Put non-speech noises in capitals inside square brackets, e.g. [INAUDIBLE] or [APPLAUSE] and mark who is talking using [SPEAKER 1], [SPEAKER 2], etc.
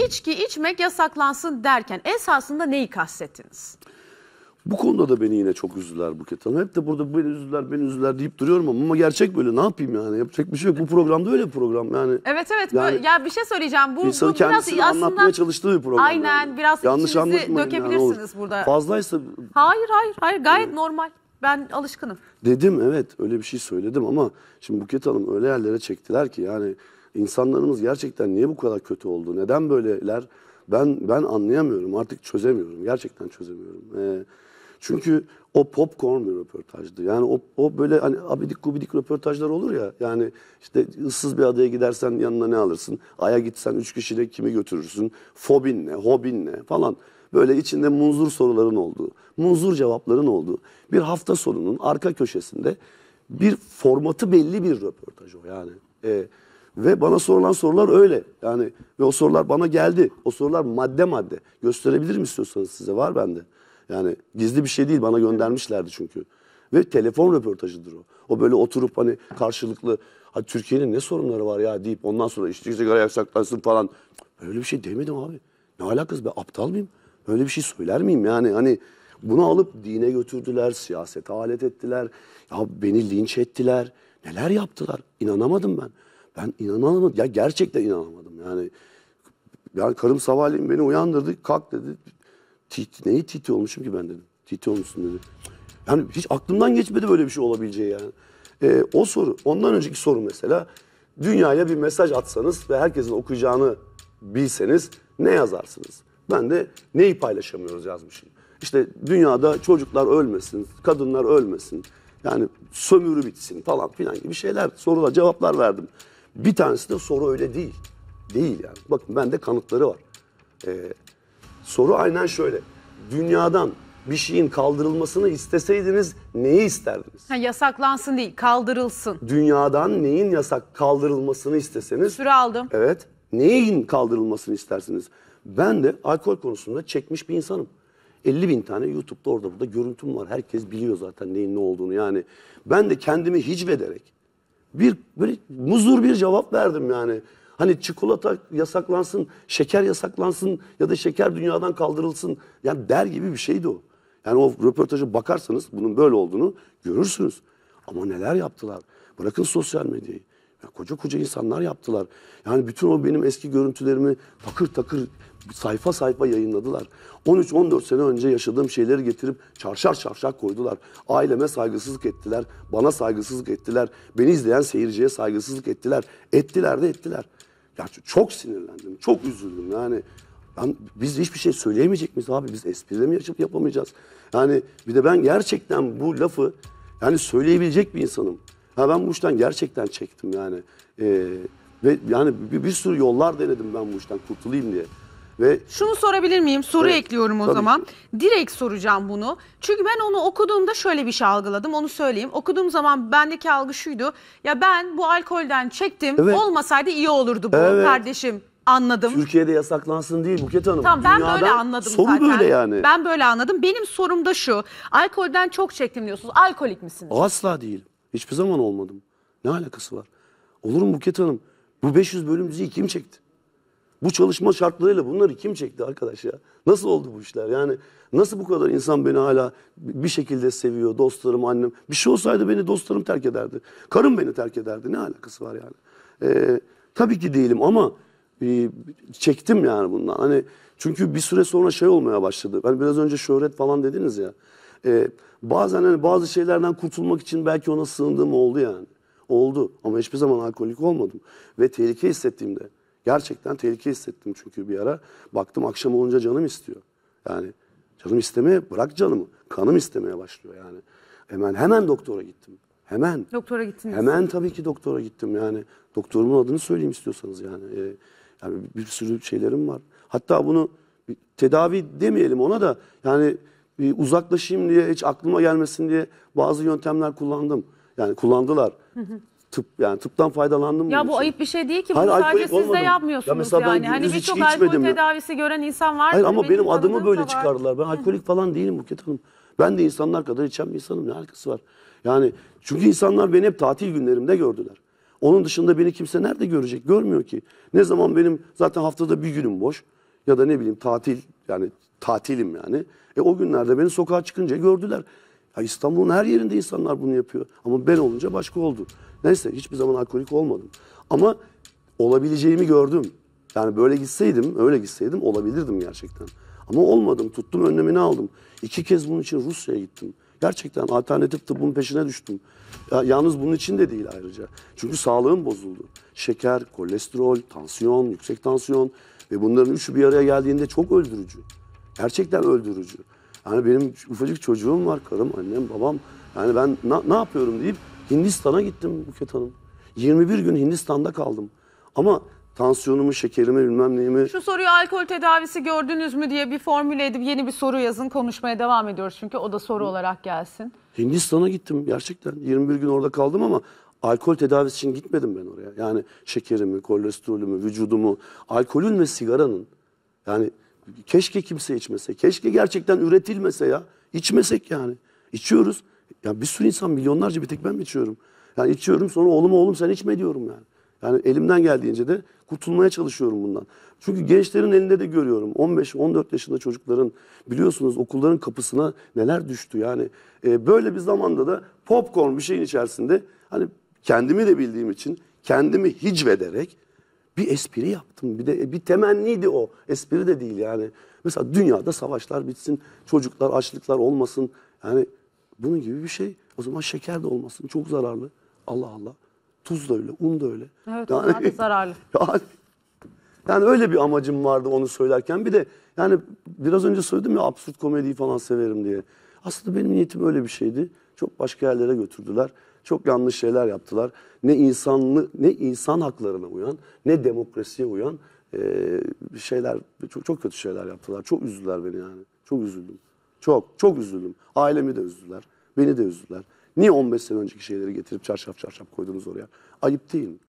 [SPEAKER 1] içki içmek yasaklansın derken esasında neyi kastettiniz? Bu konuda da beni yine çok üzdüler Buket Hanım. Hep de burada beni üzdüler, beni üzdüler deyip duruyorum ama, ama gerçek böyle. Ne yapayım yani? Yapacak bir şey yok. Bu programda öyle bir program yani. Evet evet. Yani, ya bir şey söyleyeceğim. Bu, bu biraz aslında anlatmaya çalıştığı bir program. Aynen. Yani. Biraz Yanlış içinizi dökebilirsiniz yani, burada. Fazlaysa... Hayır hayır hayır. Gayet evet. normal. Ben alışkınım. Dedim evet. Öyle bir şey söyledim ama şimdi Buket Hanım öyle yerlere çektiler ki yani insanlarımız gerçekten niye bu kadar kötü oldu? Neden böyleler? Ben ben anlayamıyorum. Artık çözemiyorum. Gerçekten çözemiyorum. Ee, çünkü o popcorn bir röportajdı. Yani o, o böyle hani abidik gubidik röportajlar olur ya. Yani işte ıssız bir adaya gidersen yanına ne alırsın? Ay'a gitsen üç kişiyle kimi götürürsün? Fobin ne? Hobin ne? Falan. Böyle içinde munzur soruların olduğu, munzur cevapların olduğu bir hafta sonunun arka köşesinde bir formatı belli bir röportaj o yani. Ee, ve bana sorulan sorular öyle. Yani ve o sorular bana geldi. O sorular madde madde. mi istiyorsanız size var bende. Yani gizli bir şey değil bana göndermişlerdi çünkü. Ve telefon röportajıdır o. O böyle oturup hani karşılıklı hadi Türkiye'nin ne sorunları var ya deyip ondan sonra işte sigara yasaklansın falan. Öyle bir şey demedim abi. Ne alakası be aptal mıyım? Öyle bir şey söyler miyim yani hani bunu alıp dine götürdüler, siyasete alet ettiler. Ya beni linç ettiler. Neler yaptılar? İnanamadım ben. Ben inanamadım. Ya gerçekten inanamadım. Yani yani karım sabahleyin beni uyandırdı. Kalk dedi. Tit, neyi titi olmuşum ki ben dedim. Titi olmuşsun dedi. Yani hiç aklımdan geçmedi böyle bir şey olabileceği yani. Ee, o soru, ondan önceki soru mesela. Dünyaya bir mesaj atsanız ve herkesin okuyacağını bilseniz ne yazarsınız? Ben de neyi paylaşamıyoruz yazmışım. İşte dünyada çocuklar ölmesin, kadınlar ölmesin. Yani sömürü bitsin falan filan gibi şeyler sorular cevaplar verdim. Bir tanesi de soru öyle değil. Değil yani. Bakın bende kanıtları var. Ee, soru aynen şöyle. Dünyadan bir şeyin kaldırılmasını isteseydiniz neyi isterdiniz? Ha, yasaklansın değil, kaldırılsın. Dünyadan neyin yasak kaldırılmasını isteseniz? Süre aldım. Evet. Neyin kaldırılmasını istersiniz? Ben de alkol konusunda çekmiş bir insanım. 50 bin tane YouTube'da orada burada görüntüm var. Herkes biliyor zaten neyin ne olduğunu yani. Ben de kendimi hicvederek bir böyle muzur bir cevap verdim yani. Hani çikolata yasaklansın, şeker yasaklansın ya da şeker dünyadan kaldırılsın. Yani der gibi bir şeydi o. Yani o röportaja bakarsanız bunun böyle olduğunu görürsünüz. Ama neler yaptılar? Bırakın sosyal medyayı. Ya koca koca insanlar yaptılar. Yani bütün o benim eski görüntülerimi takır takır sayfa sayfa yayınladılar. 13-14 sene önce yaşadığım şeyleri getirip çarşar çarşar koydular. Aileme saygısızlık ettiler, bana saygısızlık ettiler, beni izleyen seyirciye saygısızlık ettiler. Ettiler de ettiler. Ya çok sinirlendim, çok üzüldüm yani. Ben, biz hiçbir şey söyleyemeyecek miyiz abi? Biz espride mi yaşayıp yapamayacağız? Yani bir de ben gerçekten bu lafı yani söyleyebilecek bir insanım. Ha ben bu işten gerçekten çektim yani. E, ve yani bir, bir sürü yollar denedim ben bu işten kurtulayım diye. Ve Şunu sorabilir miyim? Soru evet, ekliyorum o tabii. zaman. Direkt soracağım bunu. Çünkü ben onu okuduğumda şöyle bir şey algıladım. Onu söyleyeyim. Okuduğum zaman bendeki algı şuydu. Ya ben bu alkolden çektim. Evet. Olmasaydı iyi olurdu bu evet. kardeşim. Anladım. Türkiye'de yasaklansın değil Buket Hanım. Tamam ben Dünyadan böyle anladım soru zaten. böyle yani. Ben böyle anladım. Benim sorum da şu. Alkolden çok çektim diyorsunuz. Alkolik misiniz? Asla değil. Hiçbir zaman olmadım. Ne alakası var? Olur mu Buket Hanım? Bu 500 bölüm diziyi kim çekti? Bu çalışma şartlarıyla bunları kim çekti arkadaş ya? Nasıl oldu bu işler? Yani nasıl bu kadar insan beni hala bir şekilde seviyor? Dostlarım, annem. Bir şey olsaydı beni dostlarım terk ederdi. Karım beni terk ederdi. Ne alakası var yani? Ee, tabii ki değilim ama e, çektim yani bundan. Hani çünkü bir süre sonra şey olmaya başladı. Ben biraz önce şöhret falan dediniz ya e, bazen hani bazı şeylerden kurtulmak için belki ona sığındığım oldu yani. Oldu ama hiçbir zaman alkolik olmadım. Ve tehlike hissettiğimde, gerçekten tehlike hissettim çünkü bir ara. Baktım akşam olunca canım istiyor. Yani canım istemeye, bırak canımı. Kanım istemeye başlıyor yani. Hemen hemen doktora gittim. Hemen. Doktora gittiniz. Hemen tabii ki doktora gittim yani. Doktorumun adını söyleyeyim istiyorsanız yani. Ee, yani bir sürü şeylerim var. Hatta bunu tedavi demeyelim ona da yani e, uzaklaşayım diye hiç aklıma gelmesin diye bazı yöntemler kullandım. Yani kullandılar. Tıp yani tıptan faydalandım. Ya bu için. ayıp bir şey değil ki. Hayır, sadece siz olmadım. de yapmıyorsunuz hani ya mesela yani. Ben hani birçok alkol tedavisi ya. gören insan var. Hayır ama benim, adımı böyle var. çıkardılar. Ben alkolik falan değilim Buket Hanım. Ben de insanlar kadar içen bir insanım. Ne alakası var? Yani çünkü insanlar beni hep tatil günlerimde gördüler. Onun dışında beni kimse nerede görecek? Görmüyor ki. Ne zaman benim zaten haftada bir günüm boş ya da ne bileyim tatil yani tatilim yani. E o günlerde beni sokağa çıkınca gördüler. Ya İstanbul'un her yerinde insanlar bunu yapıyor. Ama ben olunca başka oldu. Neyse hiçbir zaman alkolik olmadım. Ama olabileceğimi gördüm. Yani böyle gitseydim, öyle gitseydim olabilirdim gerçekten. Ama olmadım. Tuttum önlemini aldım. İki kez bunun için Rusya'ya gittim. Gerçekten alternatif tıbbın peşine düştüm. Ya, yalnız bunun için de değil ayrıca. Çünkü sağlığım bozuldu. Şeker, kolesterol, tansiyon, yüksek tansiyon ve bunların üçü bir araya geldiğinde çok öldürücü. Gerçekten öldürücü. Yani benim ufacık çocuğum var, karım, annem, babam. Yani ben na, ne yapıyorum deyip Hindistan'a gittim Buket Hanım. 21 gün Hindistan'da kaldım. Ama tansiyonumu, şekerimi, bilmem neyimi... Şu soruyu alkol tedavisi gördünüz mü diye bir formüle edip yeni bir soru yazın. Konuşmaya devam ediyoruz çünkü o da soru olarak gelsin. Hindistan'a gittim gerçekten. 21 gün orada kaldım ama alkol tedavisi için gitmedim ben oraya. Yani şekerimi, kolesterolümü, vücudumu, alkolün ve sigaranın yani Keşke kimse içmese. Keşke gerçekten üretilmese ya. İçmesek yani. İçiyoruz. Ya bir sürü insan milyonlarca bir tek ben mi içiyorum? Yani içiyorum sonra oğlum oğlum sen içme diyorum yani. Yani elimden geldiğince de kurtulmaya çalışıyorum bundan. Çünkü gençlerin elinde de görüyorum. 15-14 yaşında çocukların biliyorsunuz okulların kapısına neler düştü. Yani e, böyle bir zamanda da popcorn bir şeyin içerisinde hani kendimi de bildiğim için kendimi hicvederek bir espri yaptım. Bir de e, bir temenniydi o. Espri de değil yani. Mesela dünyada savaşlar bitsin, çocuklar açlıklar olmasın. Yani bunun gibi bir şey. O zaman şeker de olmasın. Çok zararlı. Allah Allah. Tuz da öyle, un da öyle. Evet, yani, da [LAUGHS] zararlı. Yani, yani öyle bir amacım vardı onu söylerken. Bir de yani biraz önce söyledim ya absürt komediyi falan severim diye. Aslında benim niyetim öyle bir şeydi. Çok başka yerlere götürdüler çok yanlış şeyler yaptılar. Ne insanlı ne insan haklarına uyan ne demokrasiye uyan e, şeyler çok, çok kötü şeyler yaptılar. Çok üzüldüler beni yani. Çok üzüldüm. Çok çok üzüldüm. Ailemi de üzdüler. Beni de üzdüler. Niye 15 sene önceki şeyleri getirip çarşaf çarşaf koydunuz oraya? Ayıp değil mi?